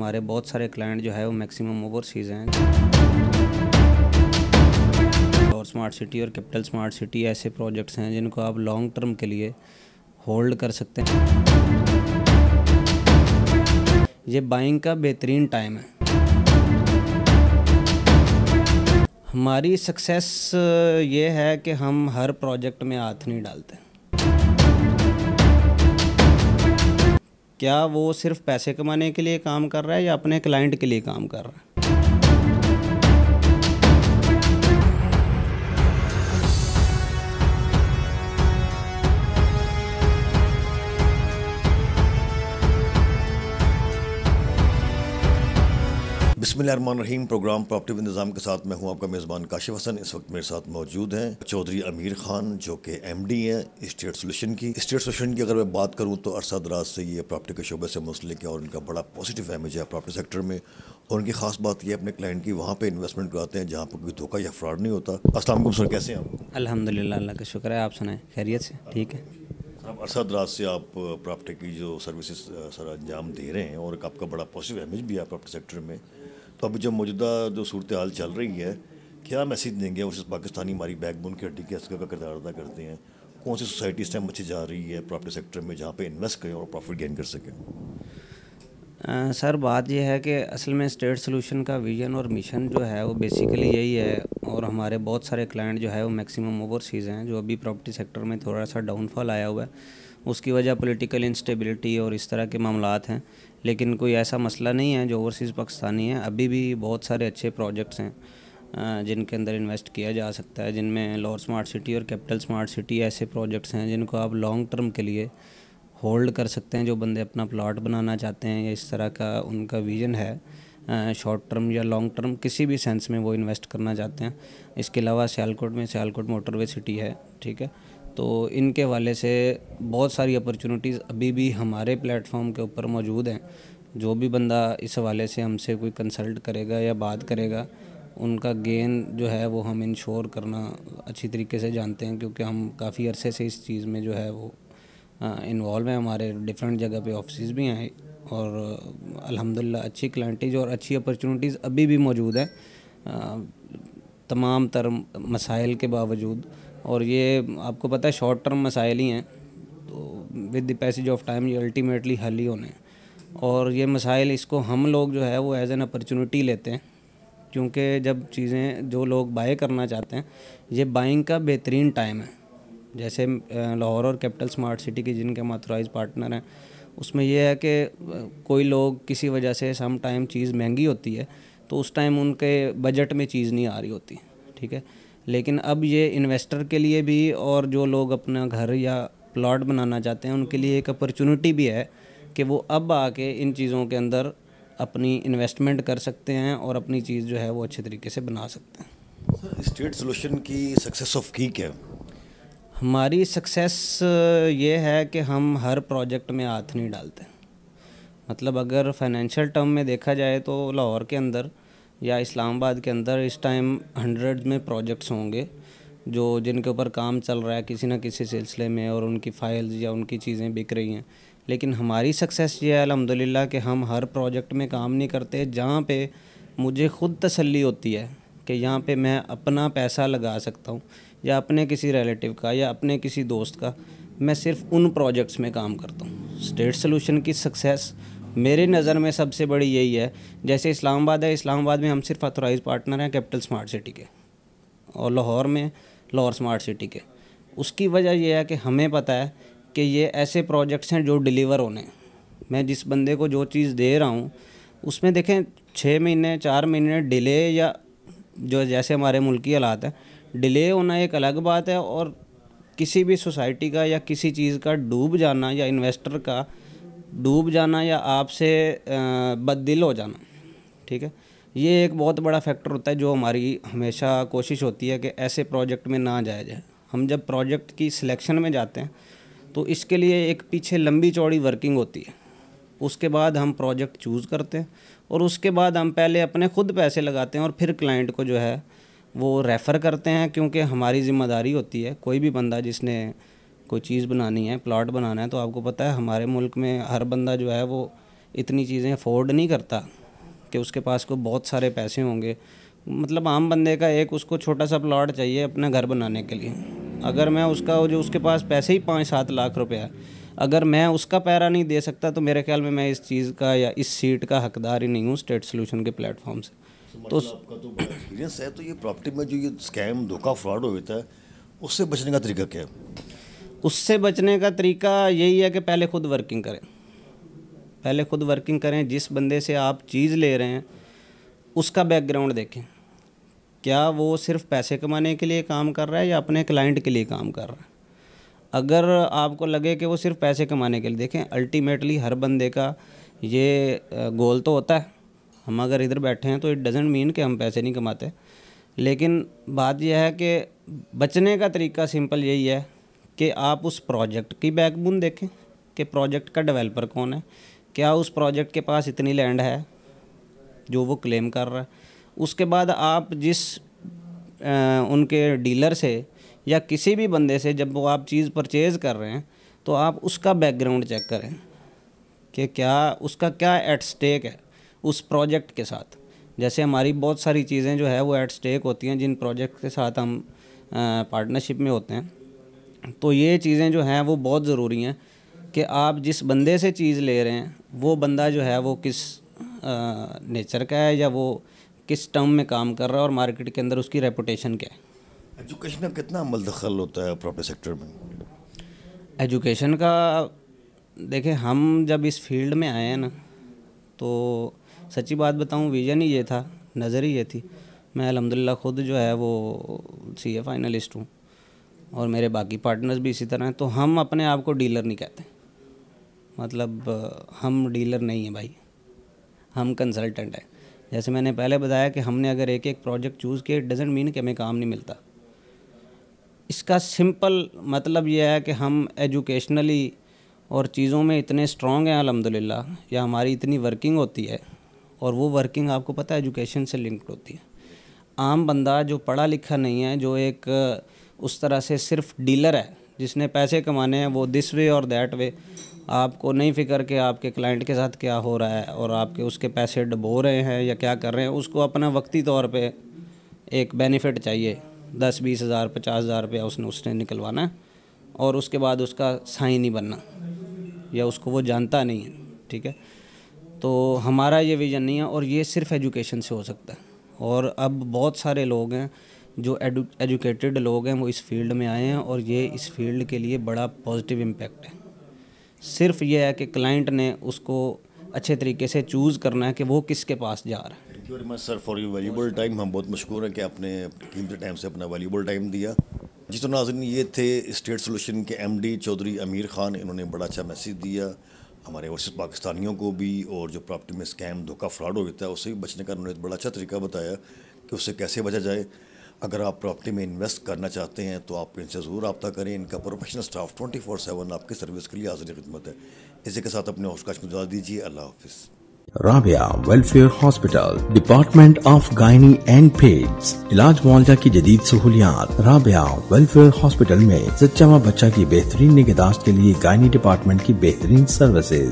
हमारे बहुत सारे क्लाइंट जो है वो मैक्सिमम ओवरसीज़ हैं और स्मार्ट सिटी और कैपिटल स्मार्ट सिटी ऐसे प्रोजेक्ट्स हैं जिनको आप लॉन्ग टर्म के लिए होल्ड कर सकते हैं ये बाइंग का बेहतरीन टाइम है हमारी सक्सेस ये है कि हम हर प्रोजेक्ट में हाथ नहीं डालते क्या वो सिर्फ पैसे कमाने के लिए काम कर रहा है या अपने क्लाइंट के लिए काम कर रहा है बिस्मिल्लाम प्रोग्राम प्रॉपर्टी इंतजाम के साथ मैं हूं आपका मेज़बान काशिफ हसन इस वक्त मेरे साथ मौजूद हैं चौधरी अमीर खान जो कि एम डी हैं स्टेट सोल्यूशन की स्टेट सोल्यूशन की अगर मैं बात करूं तो अरसा दराज से ये प्रॉपर्टी के शोबे से मुस्लिक है और इनका बड़ा पॉजिटिव एमेज है प्रॉपर्टी सेक्टर में और उनकी खास बात यह अपने क्लाइंट की वहाँ पर इन्वेस्टमेंट कराते हैं जहाँ पर कोई धोखा या फ्रॉड नहीं होता असल सर कैसे हैं अलहमदिल्ला का शुक्र है आप सुनाए खैरियत से ठीक है आप अरसा दराज से आप प्रॉपर्टी uh, की जो सर्विसेज uh, सर अंजाम दे रहे हैं और आपका बड़ा पॉजिटिव इमेज भी है प्रॉपर्टी सेक्टर में तो अब जब मौजूदा जो सूरत हाल चल रही है क्या मैसेज देंगे उस पाकिस्तानी हमारी बैकबोन की हड्डी के असगर का किरदार अदा करते हैं कौन सी सोसाइटी इस टाइम अच्छी जा रही है प्रॉपर्टी सेक्टर में जहाँ पे इन्वेस्ट करें और प्रॉफिट गेन कर सकें आ, सर बात यह है कि असल में स्टेट सोल्यूशन का विज़न और मिशन जो है वो बेसिकली यही है और हमारे बहुत सारे क्लाइंट जो है वो मैक्सिमम ओवरसीज़ हैं जो अभी प्रॉपर्टी सेक्टर में थोड़ा सा डाउनफॉल आया हुआ है उसकी वजह पॉलिटिकल इंस्टेबिलिटी और इस तरह के मामला हैं लेकिन कोई ऐसा मसला नहीं है जो ओवरसीज़ पाकिस्तानी है अभी भी बहुत सारे अच्छे प्रोजेक्ट्स हैं जिनके अंदर इन्वेस्ट किया जा सकता है जिनमें लोअर स्मार्ट सिटी और कैपिटल स्मार्ट सिटी ऐसे प्रोजेक्ट्स हैं जिनको आप लॉन्ग टर्म के लिए होल्ड कर सकते हैं जो बंदे अपना प्लॉट बनाना चाहते हैं या इस तरह का उनका विजन है शॉर्ट टर्म या लॉन्ग टर्म किसी भी सेंस में वो इन्वेस्ट करना चाहते हैं इसके अलावा सियालकोट में सियालकोट मोटरवे सिटी है ठीक है तो इनके वाले से बहुत सारी अपॉर्चुनिटीज़ अभी भी हमारे प्लेटफॉर्म के ऊपर मौजूद हैं जो भी बंदा इस हवाले से हमसे कोई कंसल्ट करेगा या बात करेगा उनका गेन जो है वो हम इंश्योर करना अच्छी तरीके से जानते हैं क्योंकि हम काफ़ी अरसे से इस चीज़ में जो है वो इन्वॉल्व हाँ, हैं हमारे डिफरेंट जगह पे ऑफिस भी हैं और अल्हम्दुलिल्लाह अच्छी क्लाइंटेज और अच्छी अपॉर्चुनिटीज़ अभी भी मौजूद हैं तमाम तर मसाइल के बावजूद और ये आपको पता है शॉर्ट टर्म मसाइल ही हैं तो with the passage of time ये अल्टीमेटली हल ही होने और ये मसाइल इसको हम लोग जो है वो एज़ एन अपॉर्चुनिटी लेते हैं क्योंकि जब चीज़ें जो लोग बाय करना चाहते हैं ये बाइंग का बेहतरीन टाइम है जैसे लाहौर और कैपिटल स्मार्ट सिटी की जिनके हम ऑथोराइज पार्टनर हैं उसमें यह है कि कोई लोग किसी वजह से सम टाइम चीज़ महंगी होती है तो उस टाइम उनके बजट में चीज़ नहीं आ रही होती ठीक है लेकिन अब ये इन्वेस्टर के लिए भी और जो लोग अपना घर या प्लॉट बनाना चाहते हैं उनके लिए एक अपॉर्चुनिटी भी है कि वो अब आके इन चीज़ों के अंदर अपनी इन्वेस्टमेंट कर सकते हैं और अपनी चीज़ जो है वो अच्छे तरीके से बना सकते हैं स्टेट सोल्यूशन की सक्सेस ऑफ की क्या है हमारी सक्सेस ये है कि हम हर प्रोजेक्ट में हाथ नहीं डालते मतलब अगर फाइनेंशियल टर्म में देखा जाए तो लाहौर के अंदर या इस्लामाबाद के अंदर इस टाइम हंड्रेड में प्रोजेक्ट्स होंगे जो जिनके ऊपर काम चल रहा है किसी ना किसी सिलसिले में और उनकी फाइल्स या उनकी चीज़ें बिक रही हैं लेकिन हमारी सक्सेस ये है अलहमदिल्ला कि हम हर प्रोजेक्ट में काम नहीं करते जहाँ पे मुझे ख़ुद तसल्ली होती है कि यहाँ पे मैं अपना पैसा लगा सकता हूँ या अपने किसी रिलेटिव का या अपने किसी दोस्त का मैं सिर्फ उन प्रोजेक्ट्स में काम करता हूँ स्टेट सोल्यूशन की सक्सेस मेरे नज़र में सबसे बड़ी यही है जैसे इस्लामाबाद है इस्लामाबाद में हम सिर्फ अथोराइज पार्टनर हैं कैपिटल स्मार्ट सिटी के और लाहौर में लाहौर स्मार्ट सिटी के उसकी वजह यह है कि हमें पता है कि ये ऐसे प्रोजेक्ट्स हैं जो डिलीवर होने मैं जिस बंदे को जो चीज़ दे रहा हूँ उसमें देखें छः महीने चार महीने डिले या जो जैसे हमारे मुल्की हालात हैं डिले होना एक अलग बात है और किसी भी सोसाइटी का या किसी चीज़ का डूब जाना या इन्वेस्टर का डूब जाना या आपसे बददिल हो जाना ठीक है ये एक बहुत बड़ा फैक्टर होता है जो हमारी हमेशा कोशिश होती है कि ऐसे प्रोजेक्ट में ना जाया जाए हम जब प्रोजेक्ट की सिलेक्शन में जाते हैं तो इसके लिए एक पीछे लंबी चौड़ी वर्किंग होती है उसके बाद हम प्रोजेक्ट चूज़ करते हैं और उसके बाद हम पहले अपने खुद पैसे लगाते हैं और फिर क्लाइंट को जो है वो रेफ़र करते हैं क्योंकि हमारी जिम्मेदारी होती है कोई भी बंदा जिसने कोई चीज़ बनानी है प्लाट बनाना है तो आपको पता है हमारे मुल्क में हर बंदा जो है वो इतनी चीज़ें अफोर्ड नहीं करता कि उसके पास को बहुत सारे पैसे होंगे मतलब आम बंदे का एक उसको छोटा सा प्लाट चाहिए अपना घर बनाने के लिए अगर मैं उसका जो उसके पास पैसे ही पाँच सात लाख रुपया है अगर मैं उसका पैरा नहीं दे सकता तो मेरे ख्याल में मैं इस चीज़ का या इस सीट का हकदार ही नहीं हूँ स्टेट सोल्यूशन के प्लेटफॉर्म से तो एक्सपीरियंस तो मतलब है तो ये प्रॉपर्टी में जो ये स्कैम धोखा फ्रॉड हो जाता है उससे बचने का तरीका क्या है उससे बचने का तरीका यही है कि पहले खुद वर्किंग करें पहले खुद वर्किंग करें जिस बंदे से आप चीज़ ले रहे हैं उसका बैकग्राउंड देखें क्या वो सिर्फ पैसे कमाने के लिए काम कर रहा है या अपने क्लाइंट के लिए काम कर रहा है अगर आपको लगे कि वो सिर्फ पैसे कमाने के लिए देखें अल्टीमेटली हर बंदे का ये गोल तो होता है हम अगर इधर बैठे हैं तो इट डजेंट मीन कि हम पैसे नहीं कमाते लेकिन बात यह है कि बचने का तरीका सिंपल यही है कि आप उस प्रोजेक्ट की बैकबोन देखें कि प्रोजेक्ट का डेवलपर कौन है क्या उस प्रोजेक्ट के पास इतनी लैंड है जो वो क्लेम कर रहा है उसके बाद आप जिस आ, उनके डीलर से या किसी भी बंदे से जब वो आप चीज़ परचेज़ कर रहे हैं तो आप उसका बैकग्राउंड चेक करें कि क्या उसका क्या एट स्टेक है उस प्रोजेक्ट के साथ जैसे हमारी बहुत सारी चीज़ें जो है वो एट स्टेक होती हैं जिन प्रोजेक्ट के साथ हम पार्टनरशिप में होते हैं तो ये चीज़ें जो हैं वो बहुत ज़रूरी हैं कि आप जिस बंदे से चीज़ ले रहे हैं वो बंदा जो है वो किस नेचर का है या वो किस टर्म में काम कर रहा है और मार्केट के अंदर उसकी रेपुटेशन क्या है एजुकेशन का कितना अमल दखल होता है प्रॉपर्टी सेक्टर में एजुकेशन का देखें हम जब इस फील्ड में आए हैं ना तो सच्ची बात बताऊं विज़न ही ये था नज़र ही ये थी मैं अलहमदिल्ला ख़ुद जो है वो सी ए फाइनलिस्ट हूँ और मेरे बाकी पार्टनर्स भी इसी तरह हैं तो हम अपने आप को डीलर नहीं कहते मतलब हम डीलर नहीं हैं भाई हम कंसल्टेंट हैं जैसे मैंने पहले बताया कि हमने अगर एक एक प्रोजेक्ट चूज़ किया इट डजेंट मीन कि हमें काम नहीं मिलता इसका सिंपल मतलब यह है कि हम एजुकेशनली और चीज़ों में इतने स्ट्रॉन्ग हैं अलहमदिल्ला या हमारी इतनी वर्किंग होती है और वो वर्किंग आपको पता है एजुकेशन से लिंक्ड होती है आम बंदा जो पढ़ा लिखा नहीं है जो एक उस तरह से सिर्फ डीलर है जिसने पैसे कमाने हैं वो दिस वे और दैट वे आपको नहीं फिक्र कि आपके क्लाइंट के साथ क्या हो रहा है और आपके उसके पैसे डबो रहे हैं या क्या कर रहे हैं उसको अपना वक्ती तौर पे एक बेनिफिट चाहिए दस बीस हज़ार पचास हज़ार रुपया उसने उसने निकलवाना है और उसके बाद उसका साइन ही बनना या उसको वो जानता नहीं है ठीक है तो हमारा ये विज़न नहीं है और ये सिर्फ एजुकेशन से हो सकता है और अब बहुत सारे लोग हैं जो एडु एजुकेटेड लोग हैं वो इस फील्ड में आए हैं और ये इस फील्ड के लिए बड़ा पॉजिटिव इम्पेक्ट है सिर्फ ये है कि क्लाइंट ने उसको अच्छे तरीके से चूज़ करना है कि वो किसके पास जा रहा है you very much sir for you valuable time हम बहुत मशहूर हैं कि आपने कीमती टाइम से अपना वैल्यूबल टाइम दिया जिस तो नाजन ये थे स्टेट सोल्यूशन के डी चौधरी अमीर ख़ान इन्होंने बड़ा अच्छा मैसेज दिया हमारे वर्सेस पाकिस्तानियों को भी और जो प्रॉपर्टी में स्कैम धोखा फ्रॉड हो जाता है उससे भी बचने का उन्होंने बड़ा अच्छा तरीका बताया कि उससे कैसे बचा जाए अगर आप प्रॉपर्टी में इन्वेस्ट करना चाहते हैं तो आप इनसे ज़रूर रबता करें इनका professional staff twenty four seven आपकी सर्विस के लिए हाजिर खिदमत है इसी के साथ अपने हौसकाश को दीजिए अल्लाह हाफिज़ Rabia welfare hospital department of gynae and peds इलाज मुआवजा की जदीद सहूलियात राबिया वेलफेयर हॉस्पिटल में सच्चा बच्चा की बेहतरीन निगदाश्त के लिए गायनी डिपार्टमेंट की बेहतरीन सर्विसेज